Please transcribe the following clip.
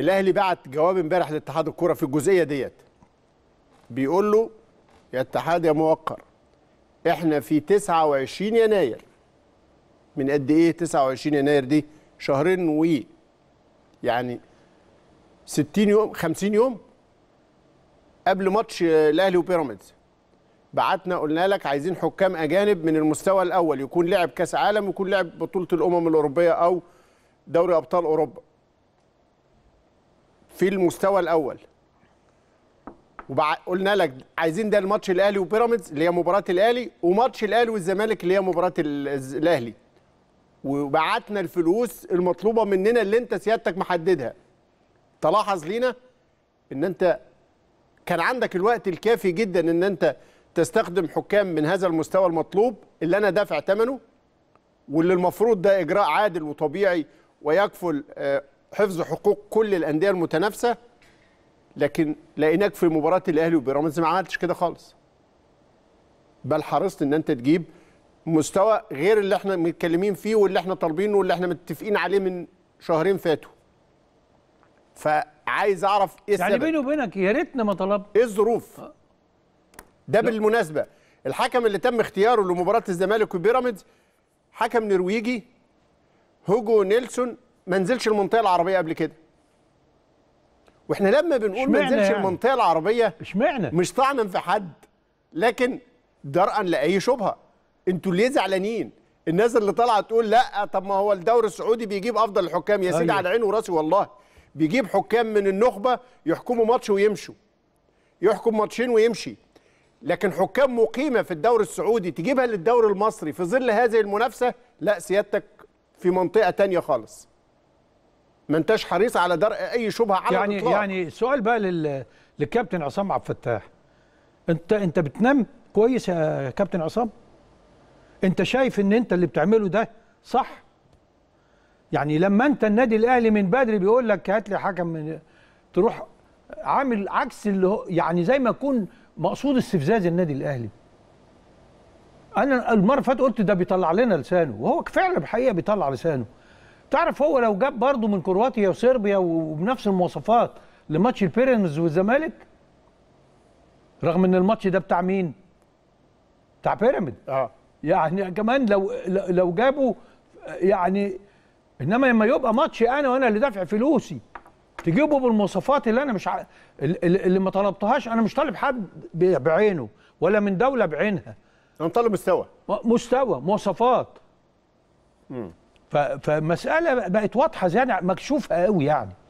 الاهلي بعت جواب امبارح لاتحاد الكره في الجزئيه ديت بيقول له يا اتحاد يا موقر احنا في 29 يناير من قد ايه 29 يناير دي شهرين و يعني 60 يوم 50 يوم قبل ماتش الاهلي وبيراميدز بعتنا قلنا لك عايزين حكام اجانب من المستوى الاول يكون لعب كاس عالم يكون لعب بطوله الامم الاوروبيه او دوري ابطال اوروبا في المستوى الاول وقلنا لك عايزين ده الماتش الاهلي وبيراميدز اللي هي مباراه الاهلي وماتش الاهلي والزمالك اللي هي مباراه الاهلي وبعتنا الفلوس المطلوبه مننا اللي انت سيادتك محددها تلاحظ لينا ان انت كان عندك الوقت الكافي جدا ان انت تستخدم حكام من هذا المستوى المطلوب اللي انا دافع ثمنه واللي المفروض ده اجراء عادل وطبيعي ويكفل آه، حفظ حقوق كل الانديه المتنافسه لكن لقيناك في مباراه الاهلي وبيراميدز ما عملتش كده خالص بل حرصت ان انت تجيب مستوى غير اللي احنا متكلمين فيه واللي احنا طالبينه واللي احنا متفقين عليه من شهرين فاتوا فعايز اعرف ايه يعني السبب يعني بيني وبينك يا ريتنا ما طلب ايه الظروف أه. ده بالمناسبه الحكم اللي تم اختياره لمباراه الزمالك وبيراميدز حكم نرويجي هوجو نيلسون ما نزلش المنطقه العربيه قبل كده واحنا لما بنقول ما نزلش يعني. المنطقه العربيه اشمعنى مش طعنا في حد لكن درءا لاي شبهه انتوا ليه زعلانين الناس اللي طالعه تقول لا طب ما هو الدوري السعودي بيجيب افضل الحكام يا سيدي طيب. على عيني وراسي والله بيجيب حكام من النخبه يحكموا ماتش ويمشوا يحكم ماتشين ويمشي لكن حكام مقيمه في الدوري السعودي تجيبها للدوري المصري في ظل هذه المنافسه لا سيادتك في منطقه تانية خالص ما انتش حريص على درء اي شبهه على يعني الإطلاق. يعني سؤال بقى لل... للكابتن عصام عبد الفتاح انت انت بتنام كويس يا كابتن عصام انت شايف ان انت اللي بتعمله ده صح يعني لما انت النادي الاهلي من بدري بيقول لك هات لي حكم من تروح عامل عكس اللي هو يعني زي ما يكون مقصود استفزاز النادي الاهلي انا المره اللي فاتت قلت ده بيطلع لنا لسانه وهو فعلا بحقيقه بيطلع لسانه تعرف هو لو جاب برضه من كرواتيا وصربيا وبنفس المواصفات لماتش البيراميدز والزمالك رغم ان الماتش ده بتاع مين؟ بتاع بيراميد اه يعني كمان لو لو جابوا يعني انما لما يبقى ماتش انا وانا اللي دافع فلوسي تجيبه بالمواصفات اللي انا مش ع... اللي ما طلبتهاش انا مش طالب حد بعينه ولا من دوله بعينها انا طالب مستوى مستوى مواصفات امم فمساله بقت واضحه زياده مكشوفه قوي يعني